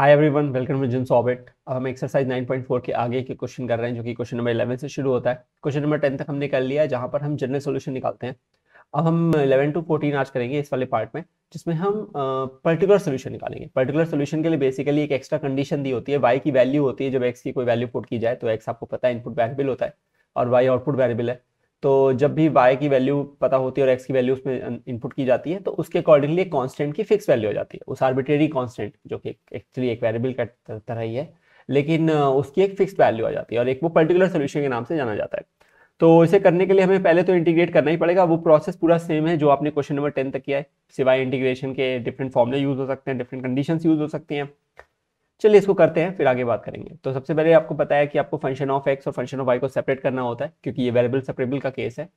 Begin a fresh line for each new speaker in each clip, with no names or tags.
Hi everyone welcome to gym सॉबिट अब हम एक्सरसाइज 9.4 के आगे के क्वेश्चन कर रहे हैं जो कि क्वेश्चन नंबर 11 से शुरू होता है क्वेश्चन नंबर 10 तक हमने कर लिया है जहां पर हम जनरल सॉल्यूशन निकालते हैं अब हम 11 टू 14 आज करेंगे इस वाले पार्ट में जिसमें हम पर्टिकुलर सोल्यूशन निकालेंगे पर्टिकुलर सोल्यूशन के लिए बेसिकली एक एक्स्ट्रा कंडीशन दी होती है वाई की वैल्यू होती है जब एक्स की कोई वैल्यू पुट की जाए तो एक्स आपको पता है इनपुट वेरेबल होता है और वाई आउटपुट वेरेबल है तो जब भी वाई की वैल्यू पता होती है और एक्स की वैल्यू उसमें इनपुट की जाती है तो उसके अकॉर्डिंगली एक कॉन्स्टेंट की फिक्स वैल्यू हो जाती है उस आर्बिट्रेरी कॉन्स्टेंट जो कि एक्चुअली एक वेरिएबल का तरह ही है लेकिन उसकी एक फिक्स वैल्यू आ जाती है और एक वो पर्टिकुलर सोल्यूशन के नाम से जाना जाता है तो इसे करने के लिए हमें पहले तो इंटीग्रेट करना ही पड़ेगा वो प्रोसेस पूरा सेम है जो आपने क्वेश्चन नंबर टेन तक किया है सिवाय इंटीग्रेशन के डिफरेंट फॉर्मुले यूज हो सकते हैं डिफरेंट कंडीशन यूज हो सकती हैं चलिए इसको करते हैं फिर आगे बात करेंगे तो सबसे पहले आपको पता है कि आपको फंक्शन ऑफ एक्स और फंक्शन ऑफ वाई को सेपरेट करना होता है क्योंकि ये वेरिएबल सेपरेबल का केस है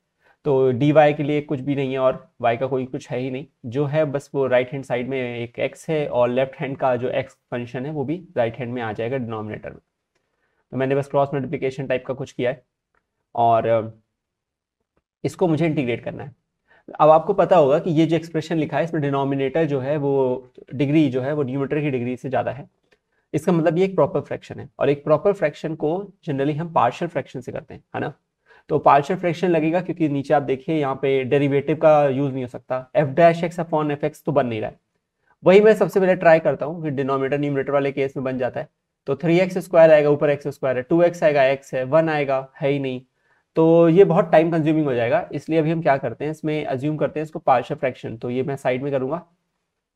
तो डी वाई के लिए कुछ भी नहीं है और वाई का कोई कुछ है ही नहीं जो है बस वो राइट हैंड साइड में एक एक्स है और लेफ्ट हैंड का जो एक्स फंक्शन है वो भी राइट हैंड में आ जाएगा डिनोमिनेटर में तो मैंने बस क्रॉस मल्टीप्लिकेशन टाइप का कुछ किया है और इसको मुझे इंटीग्रेट करना है अब आपको पता होगा कि ये जो एक्सप्रेशन लिखा है इसमें डिनोमिनेटर जो है वो डिग्री जो है वो न्यूमीटर की डिग्री से ज़्यादा है इसका मतलब ये एक प्रॉपर फ्रैक्शन है और एक प्रॉपर फ्रैक्शन को जनरली हम पार्शियल फ्रैक्शन से करते हैं है ना तो पार्शियल फ्रैक्शन लगेगा क्योंकि नीचे आप देखिए यहाँ पे डेरिवेटिव का यूज नहीं हो सकता f dash x on f x तो बन नहीं रहा है वही मैं सबसे पहले ट्राई करता हूँ फिर डिनोमीटर न्यूमिनेटर वाले केस में बन जाता है तो थ्री एक्स स्क्वायर आएगा ऊपर एक्स स्क्वायर है टू एक्स आएगा एक्स है वन आएगा है ही नहीं तो ये बहुत टाइम कंज्यूमिंग हो जाएगा इसलिए अभी हम क्या करते हैं इसमें अज्यूम करते हैं इसको पार्शियल फ्रैक्शन तो ये मैं साइड में करूंगा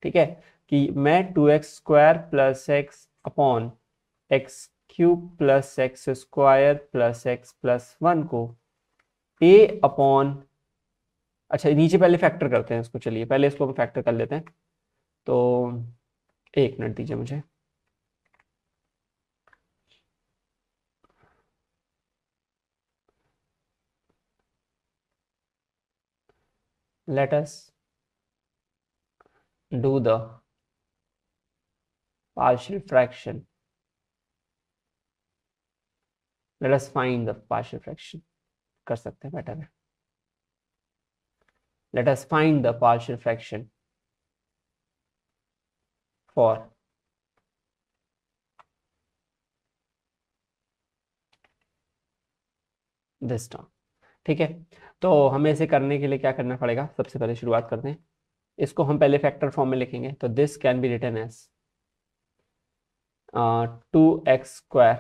ठीक है कि मैं two x square plus x upon x cube plus x square plus x plus one को ए अपॉन अच्छा नीचे पहले फैक्टर करते हैं इसको चलिए पहले इसको हम फैक्टर कर लेते हैं तो एक मिनट दीजिए मुझे let do the partial fraction. Let us find the partial fraction. kar sakte हैं better है Let us find the partial fraction for this term. ठीक है तो हमें इसे करने के लिए क्या करना पड़ेगा सबसे पहले शुरुआत करते हैं इसको हम पहले फैक्टर फॉर्म में लिखेंगे तो this can be written as two x square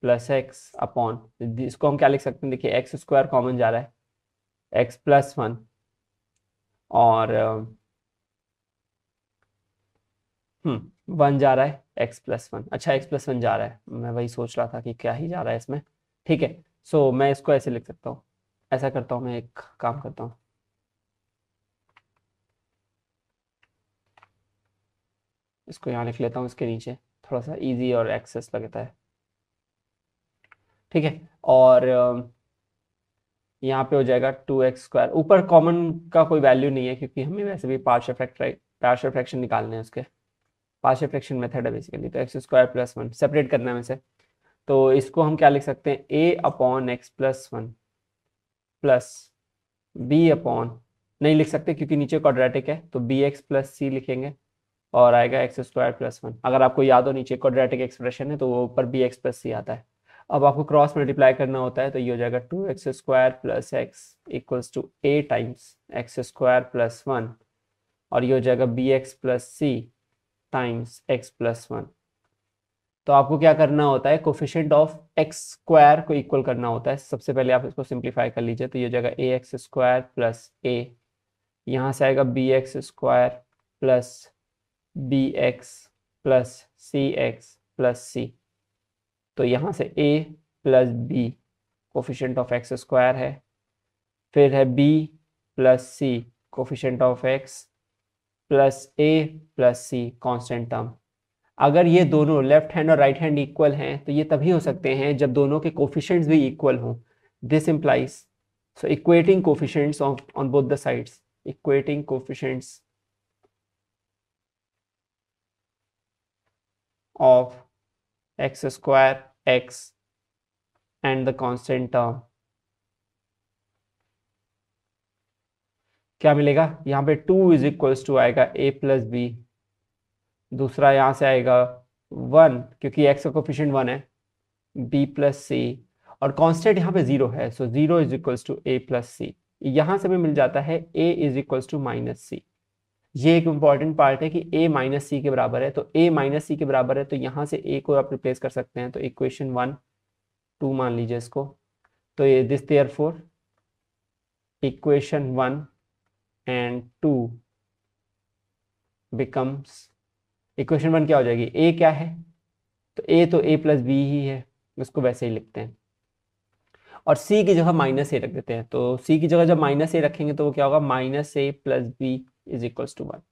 plus x upon इसको हम क्या लिख सकते हैं देखिए एक्स स्क्वायर कॉमन जा रहा है एक्स प्लस वन और uh, हम्म वन जा रहा है एक्स प्लस वन अच्छा एक्स प्लस वन जा रहा है मैं वही सोच रहा था कि क्या ही जा रहा है इसमें ठीक है सो so, मैं इसको ऐसे लिख सकता हूँ ऐसा करता हूँ मैं एक काम करता हूँ इसको यहाँ लिख लेता हूँ इसके नीचे थोड़ा सा इजी और एक्सेस लगता है ठीक है और यहाँ पे हो जाएगा टू एक्स स्क्वायर ऊपर कॉमन का कोई वैल्यू नहीं है क्योंकि हमें वैसे भी पार्शल फ्रैक्टर पार्शल फ्रैक्शन निकालने हैं उसके पार्शल फ्रैक्शन मेथड है बेसिकली तो x square plus one separate करना में से तो इसको हम क्या लिख सकते हैं a upon x plus one plus B upon नहीं लिख सकते क्योंकि नीचे क्वाड्रेटिक है तो बी एक्स प्लस सी लिखेंगे और आएगा एक्स स्क्वायर प्लस वन अगर आपको याद हो नीचे क्वाड्रेटिक एक्सप्रेशन है तो वो ऊपर बी एक्स प्लस सी आता है अब आपको क्रॉस मल्टीप्लाई करना होता है तो ये हो जाएगा two x square plus x equals to a times x square plus one और ये हो जाएगा b x plus c times x plus one तो आपको क्या करना होता है कोफिशेंट ऑफ एक्स स्क्वायर को इक्वल करना होता है सबसे पहले आप इसको सिंप्लीफाई कर लीजिए तो ये हो जाएगा a x square plus a यहाँ से आएगा b x square plus b x plus c x plus c तो यहाँ से a plus b coefficient of x square है फिर है b plus c coefficient of x plus a plus c constant term अगर ये दोनों लेफ्ट हैंड और राइट हैंड इक्वल हैं तो ये तभी हो सकते हैं जब दोनों के कोफिशेंट्स भी इक्वल हों this implies so equating coefficients on both the sides equating coefficients of x square x and the constant term क्या मिलेगा यहाँ पे टू इज इक्वल्स टू आएगा ए प्लस बी दूसरा यहां से आएगा वन क्योंकि एक्स का कोफिशियंट वन है बी प्लस सी और कॉन्स्टेंट यहाँ पे जीरो है so zero is equals to a plus c यहां से भी मिल जाता है a is equals to minus c ये एक इंपॉर्टेंट पार्ट है कि ए माइनस सी के बराबर है तो ए माइनस सी के बराबर है तो यहां से ए को आप रिप्लेस कर सकते हैं तो इक्वेशन वन टू मान लीजिए इसको तो ये this therefore equation one and two becomes equation one क्या हो जाएगी ए क्या है तो ए तो ए प्लस बी ही है उसको वैसे ही लिखते हैं और सी की जगह माइनस ए रख देते हैं तो सी की जगह जब माइनस ए रखेंगे तो वो क्या होगा minus a plus b is equals to one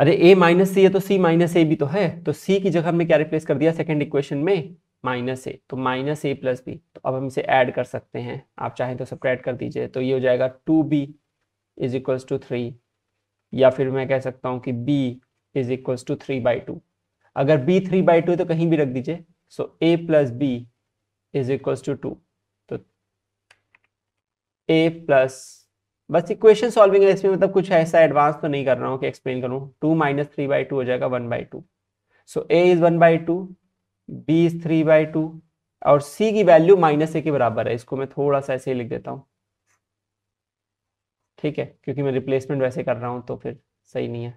अरे a माइनस सी है तो c माइनस ए भी तो है तो c की जगह हमने क्या रिप्लेस कर दिया सेकेंड इक्वेशन में माइनस ए तो माइनस ए प्लस बी तो अब हम इसे ऐड कर सकते हैं आप चाहें तो सब कर दीजिए तो ये हो जाएगा two B is equals to three या फिर मैं कह सकता हूँ कि b is equals to three by two अगर b थ्री बाई टू है तो कहीं भी रख दीजिए सो a plus b is equals to two two a plus बस इक्वेशन सॉल्विंग है इसमें मतलब कुछ ऐसा एडवांस तो नहीं कर रहा हूँ कि एक्सप्लेन करूँ two minus three by two हो जाएगा one by two so A is one by two B is three by two और सी की वैल्यू माइनस ए के बराबर है इसको मैं थोड़ा सा ऐसे ही लिख देता हूँ ठीक है क्योंकि मैं रिप्लेसमेंट वैसे कर रहा हूँ तो फिर सही नहीं है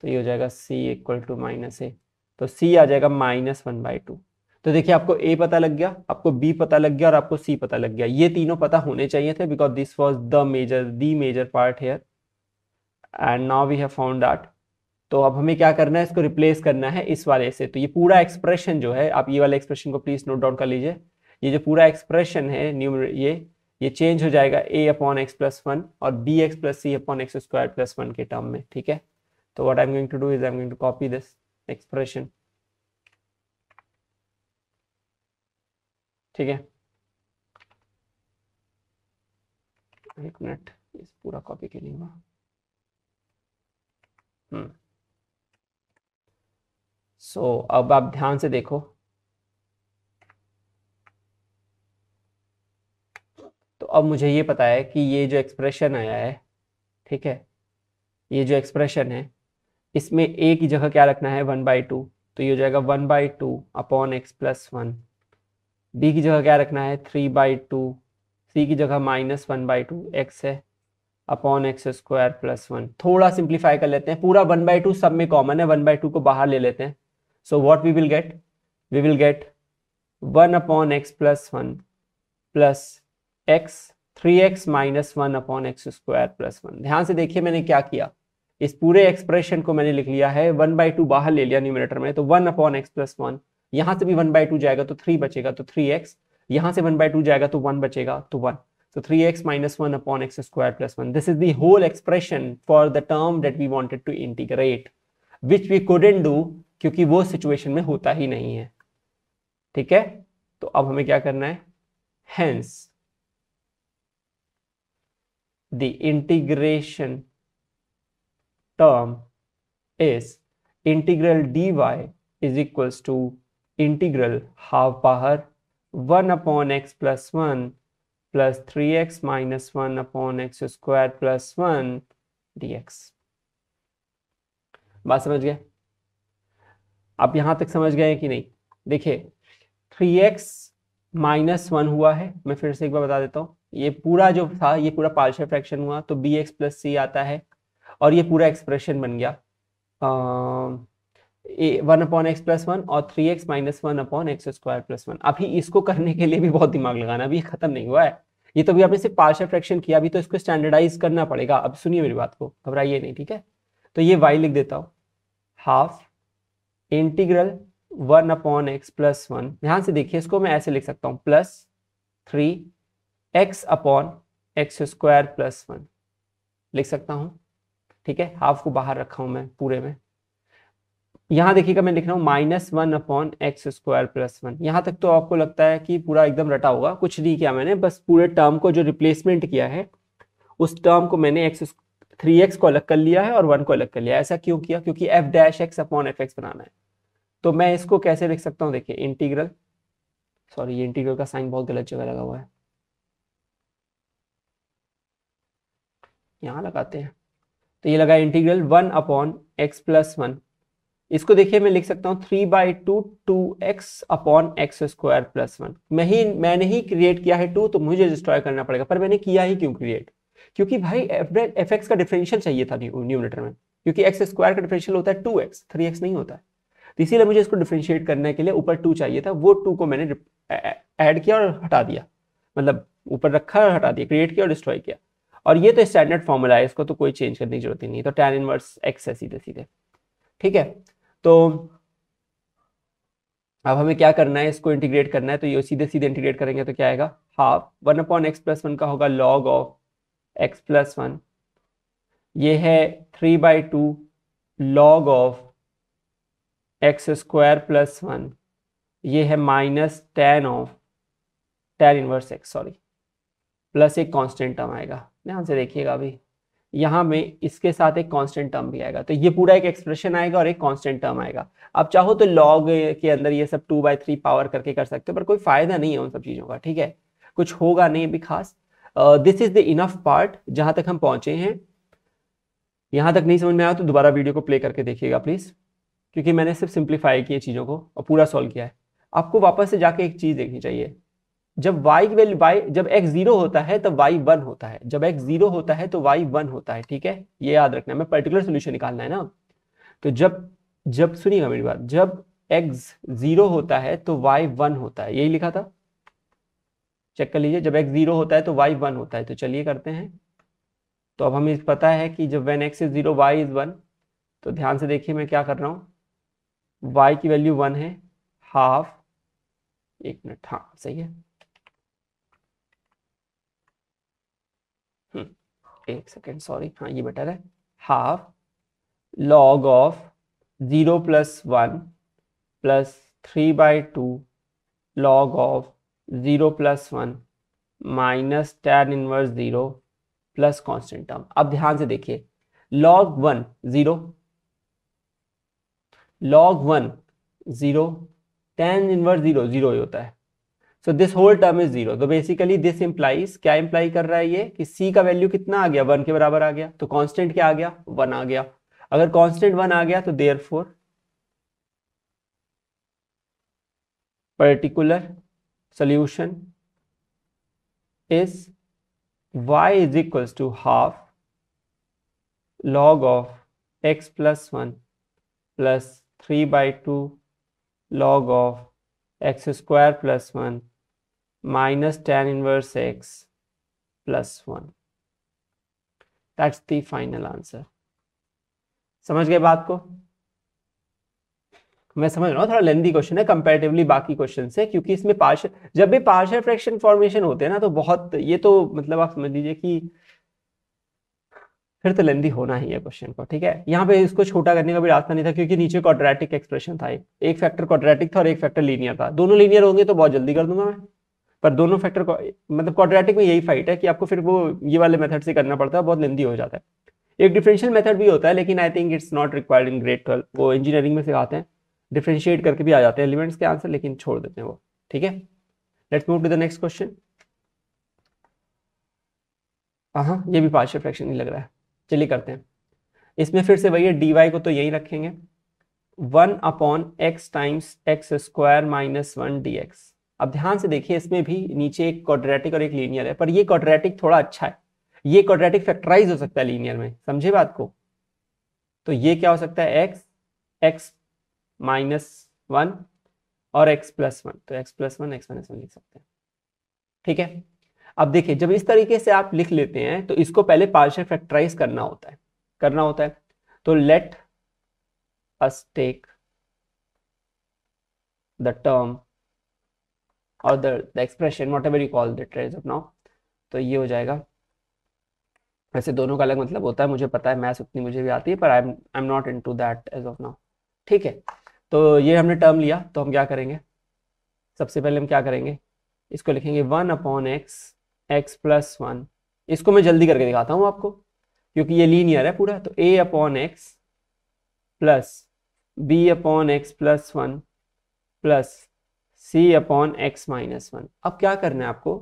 तो ये हो जाएगा c equal to minus a तो सी आ जाएगा माइनस वन बाई टू तो देखिए आपको ए पता लग गया आपको बी पता लग गया और आपको सी पता लग गया ये तीनों पता होने चाहिए थे because this was the major the major part here and now we have found out तो अब हमें क्या करना है इसको रिप्लेस करना है इस वाले से तो ये पूरा एक्सप्रेशन जो है आप ये वाले एक्सप्रेशन को प्लीज नोट डाउन कर लीजिए ये जो पूरा एक्सप्रेशन है न्यू ये ये चेंज हो जाएगा a upon x plus one और बी एक्स प्लस सी upon x square plus one के टर्म में ठीक है तो what I am going to do is I am going to copy this expression ठीक है एक मिनट इस पूरा कॉपी के लिए हुआ हम्म सो so, अब आप ध्यान से देखो तो अब मुझे ये पता है कि ये जो एक्सप्रेशन आया है ठीक है ये जो एक्सप्रेशन है इसमें एक की जगह क्या रखना है वन बाई टू तो ये हो जाएगा one by two upon x plus one B की जगह क्या रखना है थ्री बाई टू सी की जगह minus one by two x है upon x square plus one थोड़ा सिंप्लीफाई कर लेते हैं पूरा वन बाई टू सब में कॉमन है वन बाई टू को बाहर ले लेते हैं so what we will get we will get one upon x plus one plus x three x minus one upon x square plus one ध्यान से देखिए मैंने क्या किया इस पूरे एक्सप्रेशन को मैंने लिख लिया है वन बाई टू बाहर ले लिया न्यूमिनेटर में तो one upon x plus one यहां से भी वन बाय टू जाएगा तो थ्री बचेगा तो थ्री एक्स यहां से वन बाय टू जाएगा तो वन बचेगा तो one three x minus one upon x square plus one this is the whole expression for the term that we wanted to integrate which we couldn't do क्योंकि वो situation में होता ही नहीं है ठीक है तो अब हमें क्या करना है hence the integration term is integral d y is equals to integral half power 1 upon x plus 1 plus 3x minus 1 upon x squared plus 1 dx. बात समझ गए आप यहां तक समझ गए कि नहीं देखिए एक्स माइनस वन हुआ है मैं फिर से एक बार बता देता हूँ ये पूरा जो था ये पूरा पार्शियल फ्रैक्शन हुआ तो बी एक्स प्लस सी आता है और ये पूरा एक्सप्रेशन बन गया आ, one upon x plus one और three x minus one upon x square plus one अभी इसको करने के लिए भी बहुत दिमाग लगाना अभी खत्म नहीं हुआ है ये तो अभी आपने सिर्फ पार्शियल फ्रैक्शन किया अभी तो इसको स्टैंडर्डाइज करना पड़ेगा अब सुनिए मेरी बात को घबराइए नहीं ठीक है तो ये वाई लिख देता हूँ half integral one upon x plus one ध्यान से देखिए इसको मैं ऐसे लिख सकता हूँ plus three x upon x square plus one लिख सकता हूँ ठीक है हाफ को बाहर रखा हूँ मैं पूरे में यहां देखिएगा मैं लिख रहा हूं minus one upon x square plus one यहाँ तक तो आपको लगता है कि पूरा एकदम रटा होगा कुछ नहीं किया मैंने बस पूरे टर्म को जो रिप्लेसमेंट किया है उस टर्म को मैंने एक्स थ्री एक्स को अलग कर लिया है और वन को अलग कर लिया ऐसा क्यों किया क्योंकि f dash x upon f x बनाना है तो मैं इसको कैसे लिख सकता हूँ देखिए इंटीग्रल सॉरी ये इंटीग्रल का साइन बहुत गलत जगह लगा हुआ है यहां लगाते हैं तो ये लगा integral one upon x plus one इसको देखिए मैं लिख सकता हूँ three by two two x upon x square plus one मैं ही मैंने ही क्रिएट किया है टू तो मुझे डिस्ट्रॉय करना पड़ेगा पर मैंने किया ही क्यों क्रिएट क्योंकि भाई एफ एक्स का डिफरेंशियल चाहिए था न्यूमिनेटर में क्योंकि एक्स स्क्वायर का डिफरेंशियल होता है टू एक्स थ्री एक्स नहीं होता है तो इसीलिए मुझे इसको डिफ्रेंशिएट करने के लिए ऊपर टू चाहिए था वो टू को मैंने ऐड किया और हटा दिया मतलब ऊपर रखा और हटा दिया क्रिएट किया और डिस्ट्रॉय किया और ये तो स्टैंडर्ड फॉर्मूला है इसको तो कोई चेंज करने की जरूरत ही नहीं तो टेन इनवर्स एक्स है सीधे सीधे ठीक है तो अब हमें क्या करना है इसको इंटीग्रेट करना है तो ये सीधे सीधे इंटीग्रेट करेंगे तो क्या आएगा half one upon x plus one का होगा log of x plus one ये है three by two log of x square plus one ये है minus tan of tan inverse x sorry plus एक कांस्टेंट टर्म आएगा ध्यान से देखिएगा अभी यहां में इसके साथ एक कांस्टेंट टर्म भी आएगा तो ये पूरा एक एक्सप्रेशन आएगा और एक कांस्टेंट टर्म आएगा आप चाहो तो लॉग के अंदर ये सब टू बाई थ्री पावर करके कर सकते हो पर कोई फायदा नहीं है उन सब चीज़ों का ठीक है कुछ होगा नहीं अभी खास this is the enough part जहां तक हम पहुंचे हैं यहां तक नहीं समझ में आया तो दोबारा वीडियो को प्ले करके देखिएगा प्लीज़ क्योंकि मैंने सिर्फ सिंप्लीफाई किए चीज़ों को और पूरा सॉल्व किया है आपको वापस से जाके एक चीज़ देखनी चाहिए जब y की वैल्यू y जब x जीरो होता है तब y वन होता है जब x जीरो होता है तो y वन होता है ठीक है ये याद रखना है मैं पर्टिकुलर सोल्यूशन निकालना है ना तो जब जब सुनिएगा मेरी बात जब x जीरो होता है तो y वन होता है यही लिखा था चेक कर लीजिए जब x जीरो होता है तो y वन होता है तो चलिए करते हैं तो अब हमें पता है कि जब when x is zero y is one तो ध्यान से देखिए मैं क्या कर रहा हूँ वाई की वैल्यू वन है हाफ एक मिनट हाँ सही है एक सेकेंड सॉरी हाँ ये बेटर है half log of zero plus one plus three by two log of zero plus one minus tan inverse zero plus constant term अब ध्यान से देखिए log one zero log one zero tan inverse zero zero ही होता है so this whole term is zero basically this implies क्या imply कर रहा है ये कि सी का वैल्यू कितना आ गया वन के बराबर आ गया तो कॉन्स्टेंट क्या आ गया वन आ गया अगर कॉन्स्टेंट वन आ गया तो therefore particular solution is y is equal to half log of x plus one plus three by two log of x square plus one minus tan inverse x plus 1. That's the final answer. समझ गए बात को मैं समझ रहा हूँ थोड़ा lengthy question है कंपेरेटिवली बाकी क्वेश्चन से क्योंकि इसमें पार्शल जब भी पार्शल फ्रैक्शन फॉर्मेशन होते हैं ना तो बहुत ये तो मतलब आप समझ लीजिए कि फिर तो लेंदी होना ही है क्वेश्चन को ठीक है यहाँ पे इसको छोटा करने का भी रास्ता नहीं था क्योंकि नीचे क्वाड्रेटिक एक्सप्रेशन था एक फैक्टर क्वाड्रेटिक था और एक फैक्टर लीनियर था दोनों लीनियर होंगे तो बहुत जल्दी कर दूंगा मैं पर दोनों फैक्टर को मतलब क्वाड्रेटिक में यही फाइट है कि आपको फिर वो ये वाले मेथड से करना पड़ता है बहुत लेंदी हो जाता है एक डिफरेंशियल मेथड भी होता है लेकिन I think it's not required in grade twelve वो इंजीनियरिंग में सिखाते हैं डिफ्रेंशिएट करके भी आ जाते हैं एलिमेंट्स के आंसर लेकिन छोड़ देते हैं वो ठीक है let's move to the next question हाँ ये भी पार्शियल फ्रैक्शन ही लग रहा है चलिए करते हैं इसमें फिर से भैया डी वाई को तो यही रखेंगे one upon x times x square minus one d x अब ध्यान से देखिए इसमें भी नीचे एक क्वाड्रेटिक और एक लीनियर है पर ये क्वाड्रेटिक थोड़ा अच्छा है ये क्वाड्रेटिक फैक्टराइज हो सकता है लीनियर में समझे बात को तो ये क्या हो सकता है एक्स एक्स माइनस वन और एक्स प्लस वन तो x plus one x minus one लिख सकते हैं ठीक है अब देखिए जब इस तरीके से आप लिख लेते हैं तो इसको पहले पार्शियल फैक्टराइज करना होता है करना होता है तो let us take the term और the the expression whatever you call that as of now तो ये हो जाएगा वैसे दोनों का अलग मतलब होता है मुझे पता है मैथ उतनी मुझे भी आती है पर I I am not into that as of now ठीक है तो ये हमने टर्म लिया तो हम क्या करेंगे सबसे पहले हम क्या करेंगे इसको लिखेंगे one upon x x plus one इसको मैं जल्दी करके दिखाता हूँ आपको क्योंकि ये लीनियर है पूरा तो A upon x plus B upon x plus one plus C upon x minus one अब क्या करना है आपको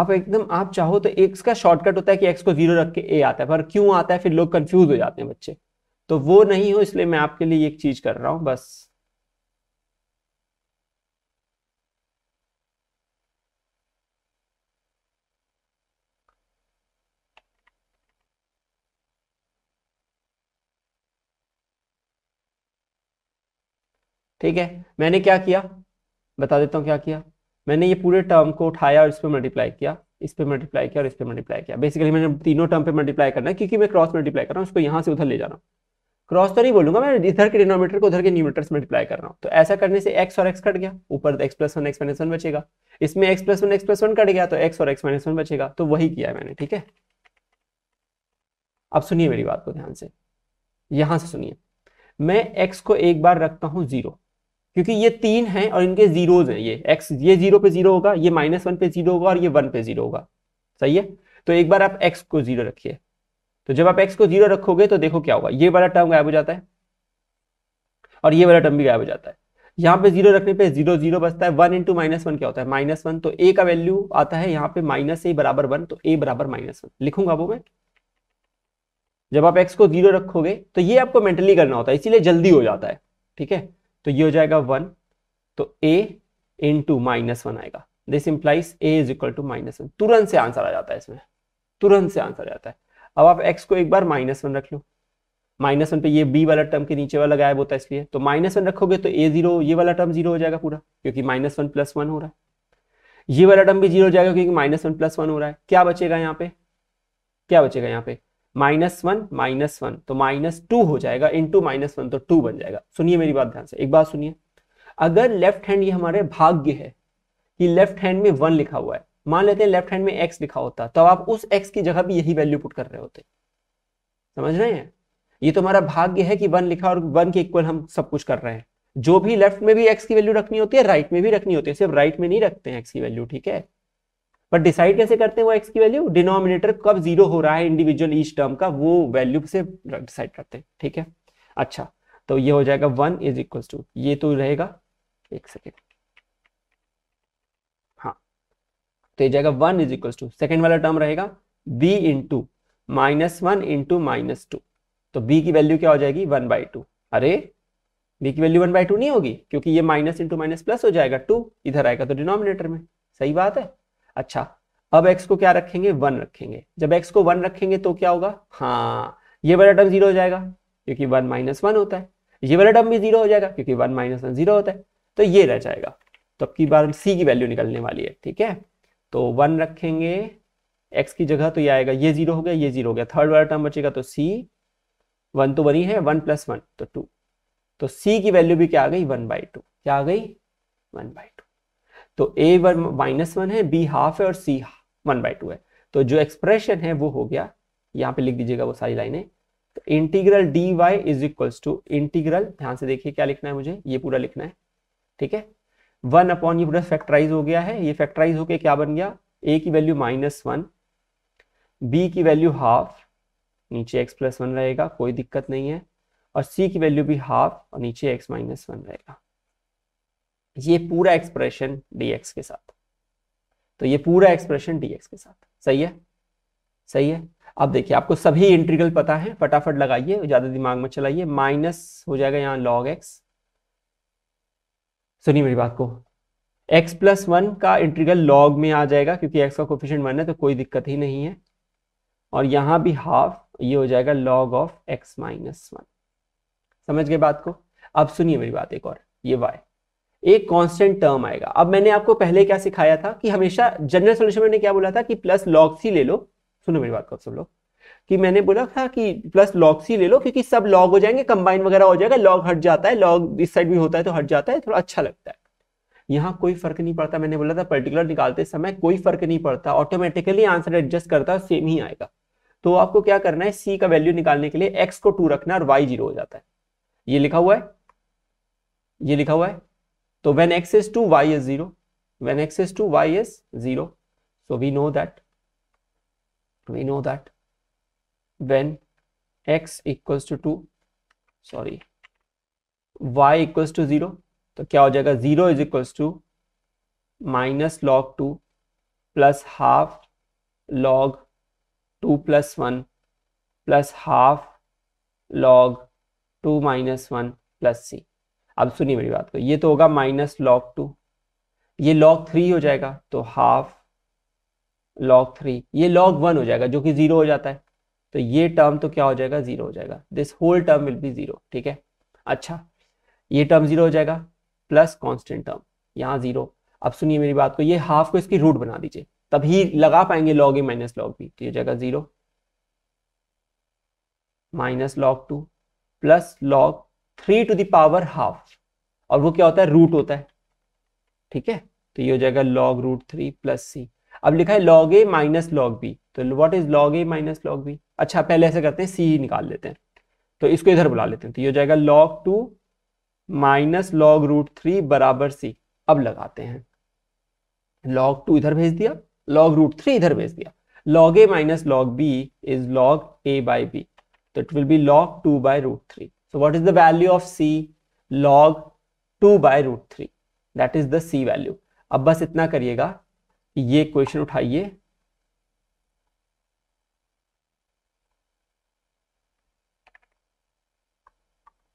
आप एकदम आप चाहो तो एक्स का शॉर्टकट होता है कि एक्स को जीरो रख के ए आता है पर क्यों आता है फिर लोग कंफ्यूज हो जाते हैं बच्चे तो वो नहीं हो इसलिए मैं आपके लिए एक चीज कर रहा हूं बस ठीक है मैंने क्या किया बता देता हूँ क्या किया मैंने ये पूरे टर्म को उठाया और इस पर मल्टीप्लाई किया इस पर मल्टीप्लाई किया और इस पर मल्टीप्लाई किया बेसिकली मैंने तीनों टर्म पे मल्टीप्लाई करना है क्योंकि मैं क्रॉस मल्टीप्लाई कर रहा हूँ उसको यहाँ से उधर ले जाना क्रॉस तो नहीं बोलूंगा मैं इधर के डिनोमीटर को उधर के न्यूमीटर से मल्टीप्लाई कर रहा हूँ तो ऐसा करने से एक्स और एक्स कट गया ऊपर x plus one x minus one बचेगा इसमें x plus one x plus one cut गया तो एक्स और एक्स माइनस वन बचेगा तो वही किया मैंने ठीक है अब सुनिए मेरी बात को ध्यान से यहां से सुनिए मैं एक्स को एक बार रखता हूँ जीरो क्योंकि ये तीन हैं और इनके जीरोज हैं ये एक्स ये जीरो पे जीरो होगा ये माइनस वन पे जीरो होगा और ये वन पे जीरो होगा सही है तो एक बार आप एक्स को जीरो रखिए तो जब आप एक्स को जीरो रखोगे तो देखो क्या होगा ये वाला टर्म गायब हो जाता है और ये वाला टर्म भी गायब हो जाता है यहाँ पे जीरो रखने पे जीरो जीरो बचता है वन इंटू माइनस वन क्या होता है माइनस वन तो ए का वैल्यू आता है यहाँ पे माइनस ए बराबर वन तो ए बराबर माइनस वन लिखूंगा वो मैं जब आप एक्स को जीरो रखोगे तो ये आपको मेंटली करना होता है इसीलिए जल्दी हो जाता है ठीक है तो ये हो जाएगा वन तो A into minus one आएगा this implies A is equal to minus one तुरंत से आंसर आ जाता है इसमें तुरंत से आंसर आ जाता है अब आप एक्स को एक बार माइनस वन रख लो माइनस वन पे ये बी वाला टर्म के नीचे वाला गायब होता है इसलिए तो माइनस वन रखोगे तो ए जीरो ये वाला टर्म जीरो हो जाएगा पूरा क्योंकि माइनस वन प्लस वन हो रहा है ये वाला टर्म भी जीरो हो जाएगा क्योंकि माइनस वन प्लस वन हो रहा है क्या बचेगा यहाँ पे क्या बचेगा यहाँ पे माइनस वन माइनस वन तो माइनस टू हो जाएगा इंटू माइनस वन तो टू बन जाएगा सुनिए मेरी बात ध्यान से एक बात सुनिए अगर लेफ्ट हैंड ये हमारे भाग्य है कि लेफ्ट हैंड में वन लिखा हुआ है मान लेते हैं लेफ्ट हैंड में एक्स लिखा होता तो आप उस एक्स की जगह भी यही वैल्यू पुट कर रहे होते समझ रहे हैं ये तो हमारा भाग्य है कि वन लिखा और वन के इक्वल हम सब कुछ कर रहे हैं जो भी लेफ्ट में भी एक्स की वैल्यू रखनी होती है राइट में भी रखनी होती है सिर्फ राइट में नहीं रखते हैं एक्स की वैल्यू ठीक है पर डिसाइड कैसे करते हैं वो एक्स की वैल्यू डिनोमिनेटर कब जीरो हो रहा है इंडिविजुअल ईच टर्म का वो वैल्यू से डिसाइड करते हैं ठीक है अच्छा तो ये हो जाएगा वन इज इक्वल टू ये तो रहेगा एक सेकेंड हाँ तो ये जाएगा one is equal to second वाला टर्म रहेगा B into minus one into minus two तो बी की वैल्यू क्या हो जाएगी वन बाई टू अरे बी की वैल्यू वन बाई टू नहीं होगी क्योंकि ये माइनस इंटू माइनस प्लस हो जाएगा टू इधर आएगा तो डिनोमिनेटर में सही बात है अच्छा अब एक्स को क्या रखेंगे वन रखेंगे जब एक्स को वन रखेंगे तो क्या होगा हाँ ये वाला टर्म जीरो हो जाएगा क्योंकि वन माइनस वन होता है ये वाला टर्म भी जीरो हो जाएगा क्योंकि वन माइनस वन जीरो होता है तो ये रह जाएगा तो अब की बार सी की वैल्यू निकलने वाली है ठीक है तो वन रखेंगे एक्स की जगह तो ये आएगा ये जीरो हो गया ये जीरो हो गया थर्ड वाला टर्म बचेगा तो सी वन तो बनी है वन प्लस वन तो टू तो सी की वैल्यू भी क्या आ गई वन बाई टू क्या आ गई वन बाई टू तो ए वन माइनस वन है बी हाफ है और सी वन बाई टू है तो जो एक्सप्रेशन है वो हो गया यहाँ पे लिख दीजिएगा वो सारी लाइनें तो integral d y is equals to integral ध्यान से देखिए क्या लिखना है मुझे ये पूरा लिखना है ठीक है वन अपॉन ये पूरा फैक्टराइज हो गया है ये फैक्टराइज होके क्या बन गया ए की वैल्यू माइनस वन बी की वैल्यू हाफ नीचे एक्स प्लस वन रहेगा कोई दिक्कत नहीं है और सी की वैल्यू भी हाफ और नीचे एक्स माइनस वन रहेगा ये पूरा एक्सप्रेशन dx के साथ तो ये पूरा एक्सप्रेशन dx के साथ सही है सही है अब देखिए आपको सभी इंटीग्रल पता है फटाफट लगाइए ज्यादा दिमाग में चलाइए माइनस हो जाएगा यहाँ लॉग एक्स सुनिए मेरी बात को x प्लस वन का इंटीग्रल लॉग में आ जाएगा क्योंकि x का कोफिशियंट वन है तो कोई दिक्कत ही नहीं है और यहां भी हाफ ये हो जाएगा log of x minus one समझ गए बात को अब सुनिए मेरी बात एक और ये वाई एक कांस्टेंट टर्म आएगा अब मैंने आपको पहले क्या सिखाया था कि हमेशा जनरल सोल्यूशन मैंने क्या बोला था कि प्लस लॉक्सी ले लो सुनो मेरी बात को सुन लो कि मैंने बोला था कि प्लस लॉग सी ले लो क्योंकि सब लॉग हो जाएंगे कंबाइन वगैरह हो जाएगा लॉग हट जाता है लॉग इस साइड भी होता है तो हट जाता है थोड़ा अच्छा लगता है यहाँ कोई फर्क नहीं पड़ता मैंने बोला था पर्टिकुलर निकालते समय कोई फर्क नहीं पड़ता ऑटोमेटिकली आंसर एडजस्ट करता है सेम ही आएगा तो आपको क्या करना है सी का वैल्यू निकालने के लिए एक्स को टू रखना और वाई जीरो हो जाता है ये लिखा हुआ है ये लिखा हुआ है So when x is 2, y is 0. When x is 2, y is 0. So we know that. We know that when x equals to 2, sorry, y equals to 0, तो क्या हो जाएगा 0 is equals to minus log two plus half log two plus one plus half log two minus one plus c. अब सुनिए मेरी बात को ये तो होगा माइनस लॉग टू ये लॉग थ्री हो जाएगा तो हाफ लॉग थ्री ये लॉग वन हो जाएगा जो कि जीरो हो जाता है तो ये टर्म तो क्या हो जाएगा जीरो हो जाएगा this whole term will be zero ठीक है अच्छा ये टर्म जीरो हो जाएगा प्लस कॉन्स्टेंट टर्म यहाँ जीरो अब सुनिए मेरी बात को ये हाफ को इसकी रूट बना दीजिए तभी लगा पाएंगे log A minus log B तो ये हो जाएगा zero minus log two plus log three to the power half और वो क्या होता है रूट होता है ठीक है तो ये हो जाएगा log root three plus C अब लिखा है log A minus log B तो what is log A minus log B अच्छा पहले ऐसा करते हैं सी निकाल लेते हैं तो इसको इधर बुला लेते हैं तो ये हो जाएगा log two minus log root three बराबर सी अब लगाते हैं लॉग टू इधर भेज दिया लॉग रूट थ्री इधर भेज दिया log A minus log B is log A by B तो it will be log two by root three So what is the value of C log 2 by root 3? That is the C value. अब बस इतना करिएगा ये question उठाइए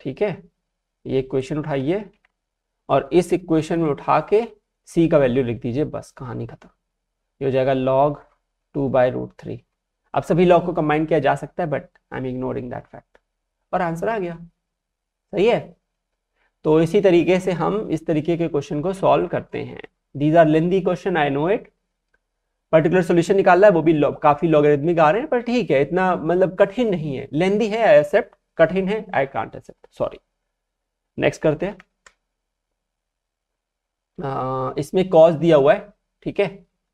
ठीक है ये क्वेश्चन उठाइए और इस इक्वेशन में उठा के सी का वैल्यू लिख दीजिए बस कहानी खत्म ये हो जाएगा log two by root three अब सभी लॉग को कंबाइन किया जा सकता है but I am ignoring that fact और आंसर आ गया सही है तो इसी तरीके से हम इस तरीके के क्वेश्चन को सॉल्व करते हैं these are lengthy question I know it particular solution निकालना है वो भी लौ, काफी लॉगरिदमिक आ रहे हैं पर ठीक है इतना मतलब कठिन नहीं है लेंदी है आई एक्सेप्ट कठिन है I can't accept sorry next करते हैं इसमें कॉज दिया हुआ है ठीक है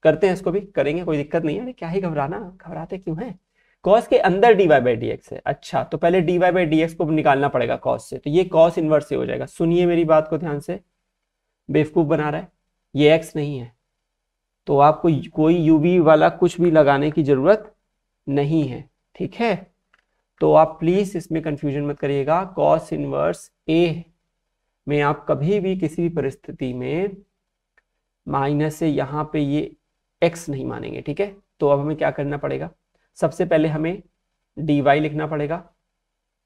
करते हैं इसको भी करेंगे कोई दिक्कत नहीं है क्या ही घबराना घबराते क्यों हैं कॉस के अंदर d y by d x है अच्छा तो पहले d y by d x को निकालना पड़ेगा कॉस से तो ये कॉस इनवर्स से हो जाएगा सुनिए मेरी बात को ध्यान से बेवकूफ़ बना रहा है ये एक्स नहीं है तो आपको कोई यूवी वाला कुछ भी लगाने की ज़रूरत नहीं है ठीक है तो आप प्लीज़ इसमें कंफ्यूजन मत करिएगा कॉस इनवर्स ए में आप कभी भी किसी भी परिस्थिति में माइनस से यहां पे ये एक्स नहीं मानेंगे ठीक है तो अब हमें क्या करना पड़ेगा सबसे पहले हमें डी वाई लिखना पड़ेगा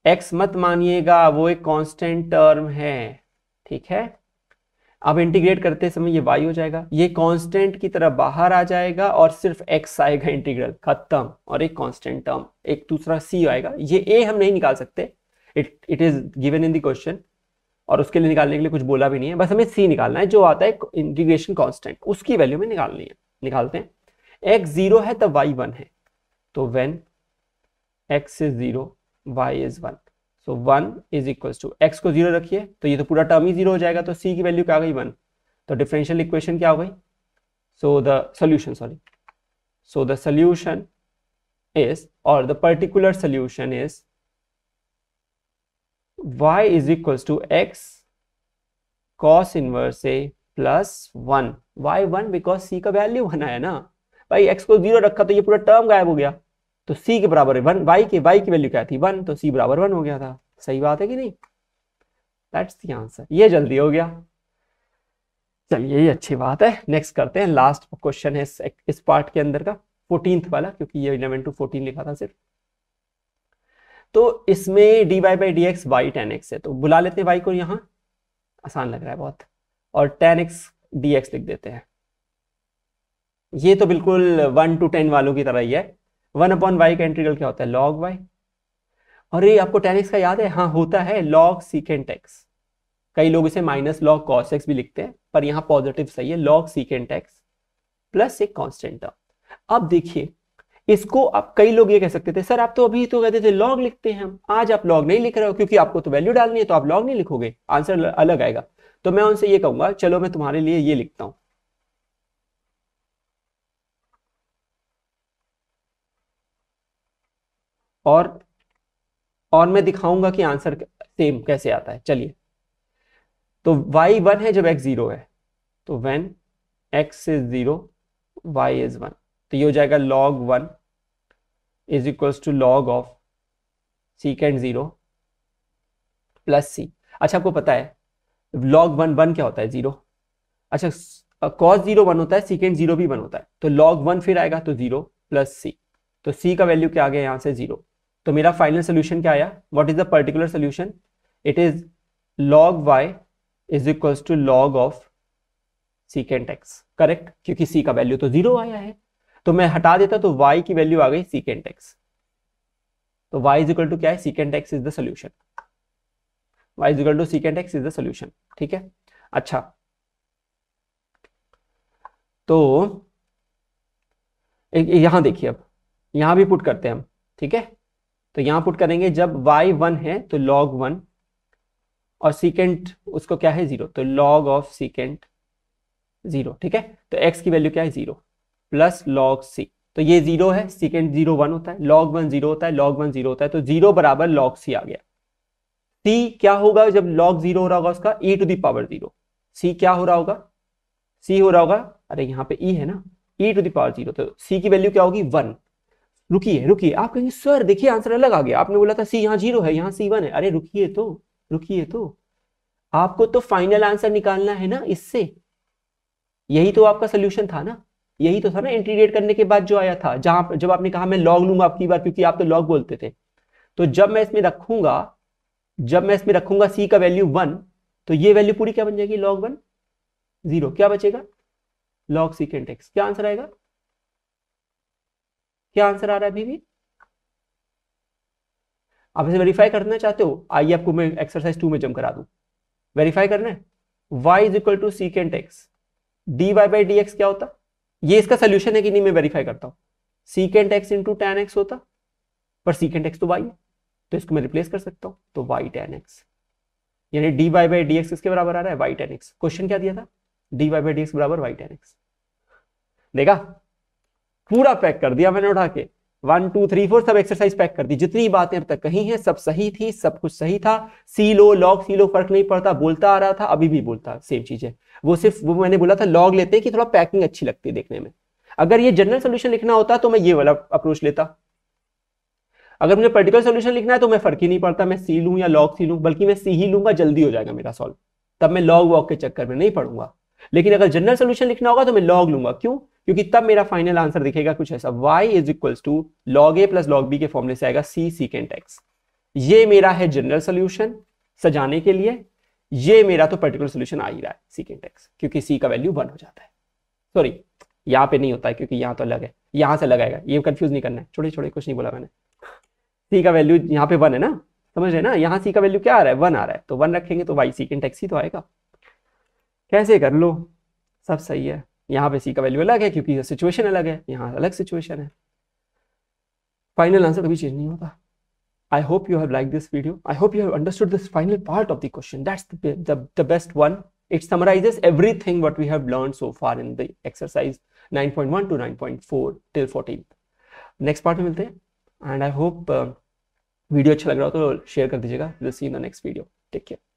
एक्स मत मानिएगा वो एक कांस्टेंट टर्म है ठीक है अब इंटीग्रेट करते समय ये वाई हो जाएगा ये कांस्टेंट की तरह बाहर आ जाएगा और सिर्फ एक्स आएगा इंटीग्रल खत्म और एक कांस्टेंट टर्म एक दूसरा सी आएगा ये ए हम नहीं निकाल सकते it it is given in the question और उसके लिए निकालने के लिए कुछ बोला भी नहीं है बस हमें सी निकालना है जो आता है इंटीग्रेशन कॉन्स्टेंट उसकी वैल्यू में निकालनी है निकालते हैं एक्स जीरो है तब वाई वन है तो when x is zero y is one so one is equal to x को जीरो रखिए तो ये तो पूरा टर्म ही जीरो हो जाएगा तो सी की वैल्यू तो क्या हो गई वन तो डिफरेंशियल इक्वेशन क्या हो गई so the solution sorry so the solution is और the particular solution is y is equal to x cos inverse A plus one y one because c का वैल्यू वन आया ना भाई x को zero रखा तो ये पूरा टर्म गायब हो गया तो सी के बराबर है वन वाई के वाई की वैल्यू क्या थी वन तो सी बराबर वन हो गया था सही बात है कि नहीं दैट्स द आंसर ये जल्दी हो गया चलिए ये अच्छी बात है नेक्स्ट करते हैं लास्ट क्वेश्चन है इस, पार्ट के अंदर का फोर्टीन वाला क्योंकि ये इलेवन टू फोर्टीन लिखा था सिर्फ तो इसमें d y by d x y tan x है तो बुला लेते हैं वाई को यहाँ आसान लग रहा है बहुत और टेन एक्स डी एक्स लिख देते हैं ये तो बिल्कुल वन टू टेन वालों की तरह ही है वन अपॉन वाई का इंटीग्रल क्या होता है लॉग वाई और ये आपको टेन एक्स का याद है हाँ होता है लॉग सीकेंट एक्स कई लोग इसे माइनस लॉग कॉस एक्स भी लिखते हैं पर यहाँ पॉजिटिव सही है लॉग सीकेंट एक्स प्लस एक कॉन्स्टेंट टर्म अब देखिए इसको आप कई लोग ये कह सकते थे सर आप तो अभी तो कहते थे लॉग लिखते हैं हम आज आप लॉग नहीं लिख रहे हो क्योंकि आपको तो वैल्यू डालनी है तो आप लॉग नहीं लिखोगे आंसर अलग आएगा तो मैं उनसे ये कहूंगा चलो मैं तुम्हारे लिए ये लिखता हूं और और मैं दिखाऊंगा कि आंसर सेम कैसे आता है चलिए तो y वन है जब x जीरो है तो when x is zero y is one तो ये हो जाएगा log one is equals to log of secant zero plus C अच्छा आपको पता है लॉग वन वन क्या होता है जीरो अच्छा कॉस जीरो वन होता है सीकेंड जीरो भी वन होता है तो लॉग वन फिर आएगा तो जीरो प्लस सी तो सी का वैल्यू क्या आ गया यहां से जीरो तो मेरा फाइनल सोल्यूशन क्या आया what is the particular solution it is log y is equals to log of secant x correct क्योंकि सी का वैल्यू तो जीरो आया है तो मैं हटा देता तो वाई की वैल्यू आ गई सीकेंट एक्स तो वाई इज इक्वल टू क्या है secant x is the solution y is equal to secant x is the solution ठीक है अच्छा तो यहां देखिए अब यहां भी पुट करते हैं हम ठीक है तो यहां पुट करेंगे जब y वन है तो log वन और सीकेंट उसको क्या है जीरो तो log ऑफ सीकेंट जीरो ठीक है तो x की वैल्यू क्या है जीरो प्लस log c तो ये जीरो है सीकेंट जीरो वन होता है log वन जीरो होता है log वन जीरो होता है तो जीरो बराबर log c आ गया c क्या होगा जब log जीरो हो रहा होगा उसका e to the power zero c क्या हो रहा होगा c हो रहा होगा अरे यहाँ पे e है ना ई टू दावर जीरो तो सी की वैल्यू क्या होगी वन रुकिए रुकिए आप कहेंगे सर देखिए आंसर अलग आ गया आपने बोला था सी यहाँ जीरो है यहाँ सी वन है अरे रुकिए तो रुकिए तो आपको तो फाइनल आंसर निकालना है ना इससे यही तो आपका सोल्यूशन था ना यही तो था ना इंटीग्रेट करने के बाद जो आया था जहां जब आपने कहा मैं लॉग लूंगा आपकी बार क्योंकि आप तो लॉग बोलते थे तो जब मैं इसमें रखूंगा जब मैं इसमें रखूंगा सी का वैल्यू वन तो ये वैल्यू पूरी क्या बन जाएगी लॉग वन जीरो क्या बचेगा लॉग सीकेंट एक्स क्या आंसर आएगा क्या आंसर आ रहा है अभी भी आप इसे वेरीफाई करना चाहते हो आइए आपको मैं एक्सरसाइज टू में जम करा दू वेरीफाई करना है y is equal to secant x d y by d x क्या होता ये इसका सोल्यूशन है कि नहीं मैं वेरीफाई करता हूँ secant x into tan x होता पर सीकेंट एक्स तो वाई है तो इसको मैं रिप्लेस कर सकता हूं तो वाई टेन एक्स यानी d y by d x किसके बराबर आ रहा है वाई टेन एक्स क्वेश्चन क्या दिया था d y by d x बराबर वाई टेन एक्स देखा पूरा पैक कर दिया मैंने उठा के वन टू थ्री फोर सब एक्सरसाइज पैक कर दी जितनी बातें अब तक कही हैं सब सही थी सब कुछ सही था सी लो लॉग सी लो फर्क नहीं पड़ता बोलता आ रहा था अभी भी बोलता सेम चीज है वो सिर्फ वो मैंने बोला था लॉग लेते हैं कि थोड़ा पैकिंग अच्छी लगती है देखने में अगर ये जनरल सोल्यूशन लिखना होता तो मैं ये वाला अप्रोच लेता अगर मुझे पर्टिकुलर सोल्यूशन लिखना है तो मैं फर्क ही नहीं पड़ता मैं सी लूँ या लॉग सी लू बल्कि मैं सी ही लूंगा जल्दी हो जाएगा मेरा सॉल्व तब मैं लॉग वॉग के चक्कर में नहीं पढ़ूंगा लेकिन अगर जनरल सोल्यूशन लिखना होगा तो मैं लॉग लूंगा क्यों क्योंकि तब मेरा फाइनल आंसर दिखेगा कुछ ऐसा y is equal to log A plus log B के फॉर्मुले से आएगा सी सीकेंट एक्स ये मेरा है जनरल सोल्यूशन सजाने के लिए ये मेरा तो पर्टिकुलर सोल्यूशन आ ही रहा है सीकेंट एक्स क्योंकि सी का वैल्यू वन हो जाता है सॉरी यहां पे नहीं होता है क्योंकि यहां तो अलग है यहां से लगाएगा ये कंफ्यूज नहीं करना है छोटे छोटे कुछ नहीं बोला मैंने सी का वैल्यू यहाँ पे वन है ना समझ रहे ना यहाँ सी का वैल्यू क्या आ रहा है वन आ रहा है तो वन रखेंगे तो वाई सीकेंट एक्स ही तो आएगा कैसे कर लो सब सही है यहां पे सी का वैल्यू अलग है क्योंकि सिचुएशन अलग है यहां अलग सिचुएशन है फाइनल आंसर कभी चेंज नहीं होता I hope you have like this video I hope you have understood this final part of the question that's the best one it summarizes everything what we have learn so far in the exercise 9.1 to 9.4 till 14 next part में मिलते हैं and I hope video अच्छा लग रहा हो तो share कर दीजिएगा will see in the next video take care